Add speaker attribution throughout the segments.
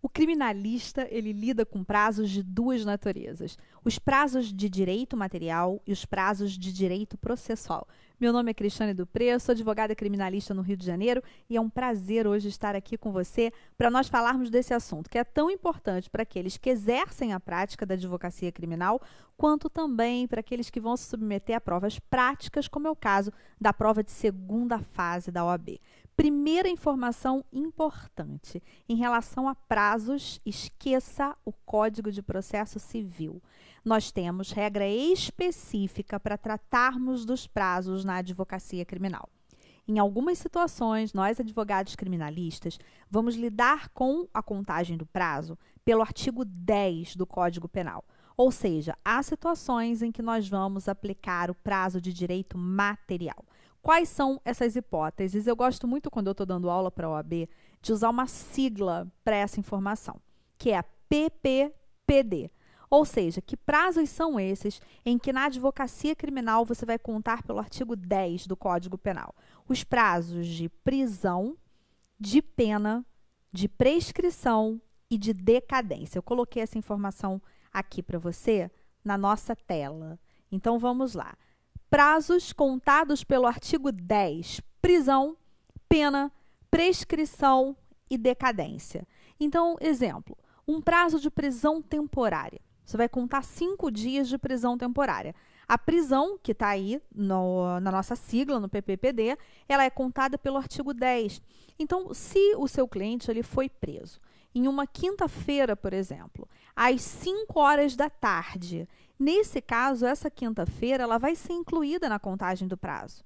Speaker 1: O criminalista, ele lida com prazos de duas naturezas: os prazos de direito material e os prazos de direito processual. Meu nome é Cristiane Dupré, sou advogada criminalista no Rio de Janeiro e é um prazer hoje estar aqui com você para nós falarmos desse assunto que é tão importante para aqueles que exercem a prática da advocacia criminal, quanto também para aqueles que vão se submeter a provas práticas, como é o caso da prova de segunda fase da OAB. Primeira informação importante: em relação a prazos, esqueça o Código de Processo Civil. Nós temos regra específica para tratarmos dos prazos na advocacia criminal. Em algumas situações, nós advogados criminalistas vamos lidar com a contagem do prazo pelo artigo 10 do Código Penal. Ou seja, há situações em que nós vamos aplicar o prazo de direito material. Quais são essas hipóteses? Eu gosto muito, quando eu estou dando aula para a OAB, de usar uma sigla para essa informação, que é a PPPD. Ou seja, que prazos são esses em que na advocacia criminal você vai contar pelo artigo 10 do Código Penal? Os prazos de prisão, de pena, de prescrição e de decadência. Eu coloquei essa informação aqui para você na nossa tela. Então vamos lá prazos contados pelo artigo 10, prisão, pena, prescrição e decadência. Então, exemplo, um prazo de prisão temporária. Você vai contar cinco dias de prisão temporária. A prisão, que está aí no, na nossa sigla, no PPPD, ela é contada pelo artigo 10. Então, se o seu cliente ele foi preso em uma quinta-feira, por exemplo, às 5 horas da tarde. Nesse caso, essa quinta-feira ela vai ser incluída na contagem do prazo.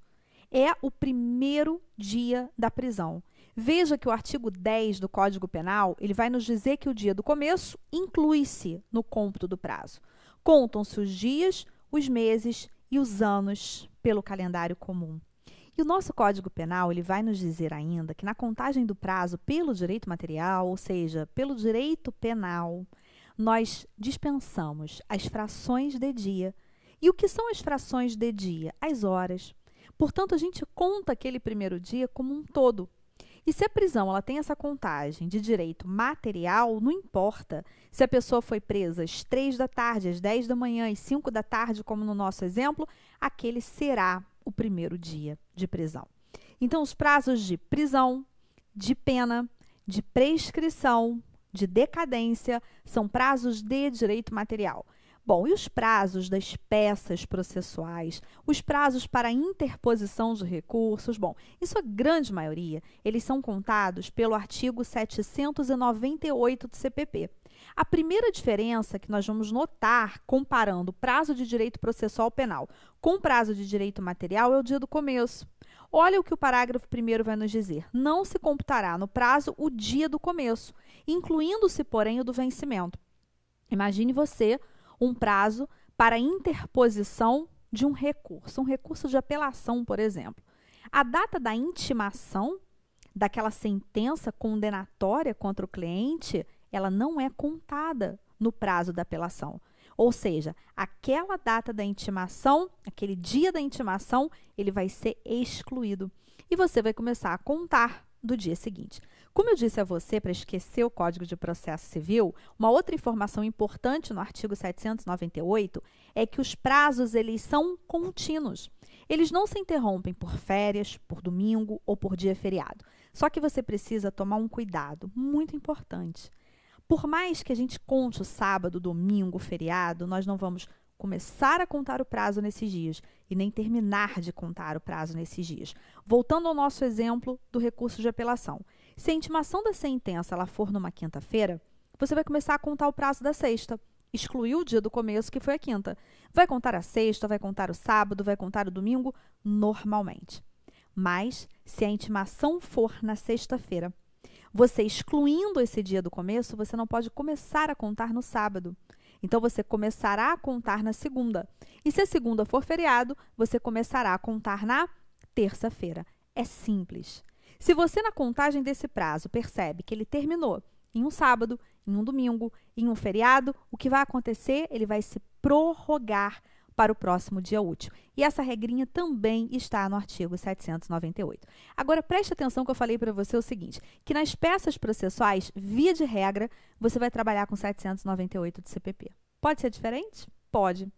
Speaker 1: É o primeiro dia da prisão. Veja que o artigo 10 do Código Penal, ele vai nos dizer que o dia do começo inclui-se no cômputo do prazo. Contam-se os dias, os meses e os anos pelo calendário comum. E o nosso Código Penal ele vai nos dizer ainda que na contagem do prazo pelo direito material, ou seja, pelo direito penal, nós dispensamos as frações de dia. E o que são as frações de dia? As horas. Portanto, a gente conta aquele primeiro dia como um todo. E se a prisão ela tem essa contagem de direito material, não importa se a pessoa foi presa às 3 da tarde, às 10 da manhã e 5 da tarde, como no nosso exemplo, aquele será o primeiro dia de prisão. Então, os prazos de prisão, de pena, de prescrição, de decadência são prazos de direito material. Bom, e os prazos das peças processuais, os prazos para interposição de recursos, bom, em sua grande maioria, eles são contados pelo artigo 798 do CPP. A primeira diferença que nós vamos notar comparando o prazo de direito processual penal com o prazo de direito material é o dia do começo. Olha o que o parágrafo primeiro vai nos dizer. Não se computará no prazo o dia do começo, incluindo-se, porém, o do vencimento. Imagine você um prazo para interposição de um recurso, um recurso de apelação, por exemplo. A data da intimação daquela sentença condenatória contra o cliente, ela não é contada no prazo da apelação. Ou seja, aquela data da intimação, aquele dia da intimação, ele vai ser excluído. E você vai começar a contar do dia seguinte. Como eu disse a você, para esquecer o Código de Processo Civil, uma outra informação importante no artigo 798 é que os prazos eles são contínuos. Eles não se interrompem por férias, por domingo ou por dia feriado. Só que você precisa tomar um cuidado muito importante. Por mais que a gente conte o sábado, domingo, feriado, nós não vamos começar a contar o prazo nesses dias e nem terminar de contar o prazo nesses dias. Voltando ao nosso exemplo do recurso de apelação. Se a intimação da sentença ela for numa quinta-feira, você vai começar a contar o prazo da sexta. Excluiu o dia do começo, que foi a quinta. Vai contar a sexta, vai contar o sábado, vai contar o domingo, normalmente. Mas, se a intimação for na sexta-feira, você excluindo esse dia do começo, você não pode começar a contar no sábado. Então você começará a contar na segunda. E se a segunda for feriado, você começará a contar na terça-feira. É simples. Se você, na contagem desse prazo, percebe que ele terminou em um sábado, em um domingo, em um feriado, o que vai acontecer? Ele vai se prorrogar para o próximo dia útil. E essa regrinha também está no artigo 798. Agora preste atenção que eu falei para você o seguinte, que nas peças processuais, via de regra, você vai trabalhar com 798 do CPP. Pode ser diferente? Pode.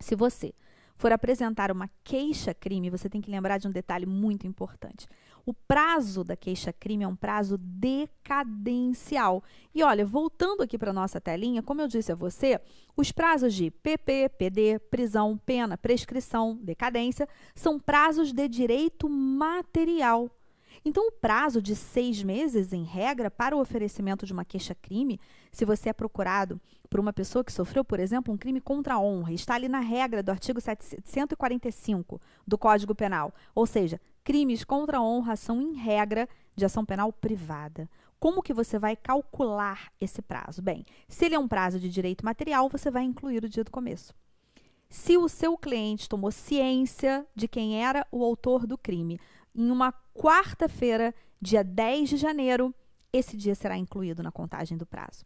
Speaker 1: Se você for apresentar uma queixa-crime, você tem que lembrar de um detalhe muito importante. O prazo da queixa-crime é um prazo decadencial. E olha, voltando aqui para nossa telinha, como eu disse a você, os prazos de PP, PD, prisão, pena, prescrição, decadência, são prazos de direito material. Então, o prazo de seis meses, em regra, para o oferecimento de uma queixa-crime, se você é procurado por uma pessoa que sofreu, por exemplo, um crime contra a honra, está ali na regra do artigo 145 do Código Penal. Ou seja, crimes contra a honra são, em regra, de ação penal privada. Como que você vai calcular esse prazo? Bem, se ele é um prazo de direito material, você vai incluir o dia do começo. Se o seu cliente tomou ciência de quem era o autor do crime, em uma quarta-feira, dia 10 de janeiro, esse dia será incluído na contagem do prazo.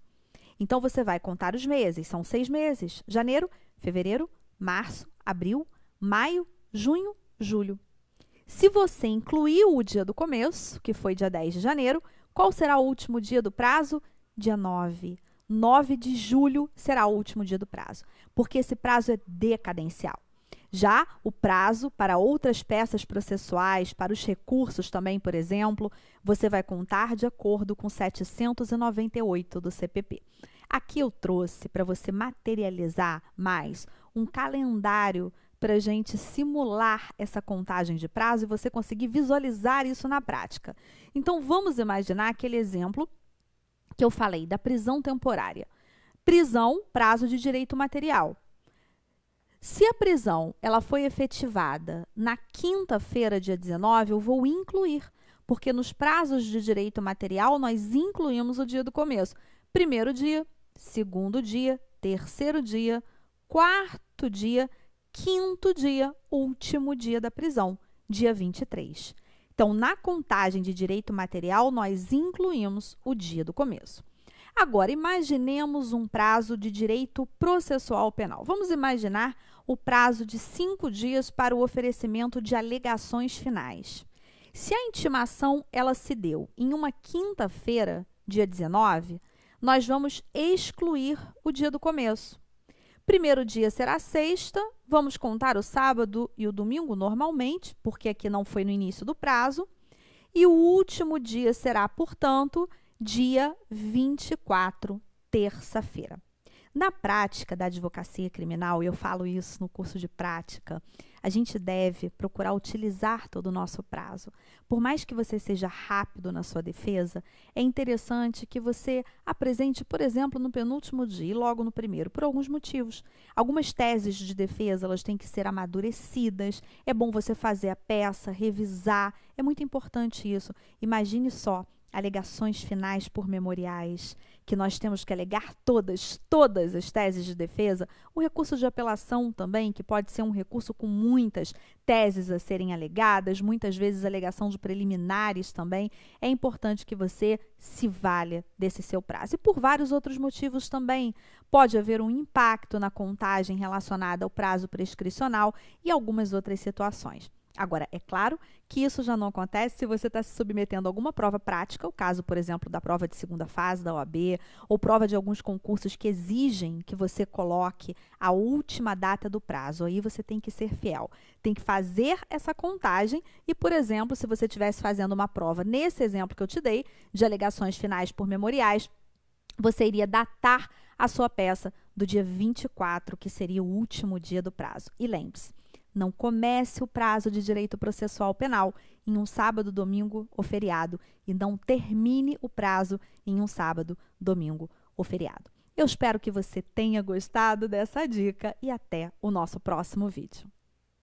Speaker 1: Então você vai contar os meses, são seis meses: janeiro, fevereiro, março, abril, maio, junho, julho. Se você incluiu o dia do começo, que foi dia 10 de janeiro, qual será o último dia do prazo? Dia 9. 9 de julho será o último dia do prazo, porque esse prazo é decadencial. Já o prazo para outras peças processuais, para os recursos também, por exemplo, você vai contar de acordo com 798 do CPP. Aqui eu trouxe para você materializar mais um calendário para a gente simular essa contagem de prazo e você conseguir visualizar isso na prática. Então vamos imaginar aquele exemplo que eu falei da prisão temporária. Prisão, prazo de direito material. Se a prisão ela foi efetivada na quinta-feira, dia 19, eu vou incluir, porque nos prazos de direito material nós incluímos o dia do começo. Primeiro dia, segundo dia, terceiro dia, quarto dia, quinto dia, último dia da prisão, dia 23. Então, na contagem de direito material, nós incluímos o dia do começo. Agora, imaginemos um prazo de direito processual penal. Vamos imaginar o prazo de cinco dias para o oferecimento de alegações finais. Se a intimação ela se deu em uma quinta-feira, dia 19, nós vamos excluir o dia do começo. Primeiro dia será sexta, vamos contar o sábado e o domingo normalmente, porque aqui não foi no início do prazo, e o último dia será, portanto, dia 24, terça-feira. Na prática da advocacia criminal, e eu falo isso no curso de prática, a gente deve procurar utilizar todo o nosso prazo. Por mais que você seja rápido na sua defesa, é interessante que você apresente, por exemplo, no penúltimo dia e logo no primeiro, por alguns motivos. Algumas teses de defesa, elas têm que ser amadurecidas. É bom você fazer a peça, revisar, é muito importante isso. Imagine só alegações finais por memoriais, que nós temos que alegar todas, todas as teses de defesa, o recurso de apelação também, que pode ser um recurso com muitas teses a serem alegadas, muitas vezes alegação de preliminares também, é importante que você se valha desse seu prazo. E por vários outros motivos também, pode haver um impacto na contagem relacionada ao prazo prescricional e algumas outras situações. Agora, é claro que isso já não acontece se você está se submetendo a alguma prova prática, o caso, por exemplo, da prova de segunda fase da OAB, ou prova de alguns concursos que exigem que você coloque a última data do prazo. Aí você tem que ser fiel, tem que fazer essa contagem. E, por exemplo, se você estivesse fazendo uma prova, nesse exemplo que eu te dei, de alegações finais por memoriais, você iria datar a sua peça do dia 24, que seria o último dia do prazo. E lembre-se, não comece o prazo de direito processual penal em um sábado, domingo ou feriado e não termine o prazo em um sábado, domingo ou feriado. Eu espero que você tenha gostado dessa dica e até o nosso próximo vídeo.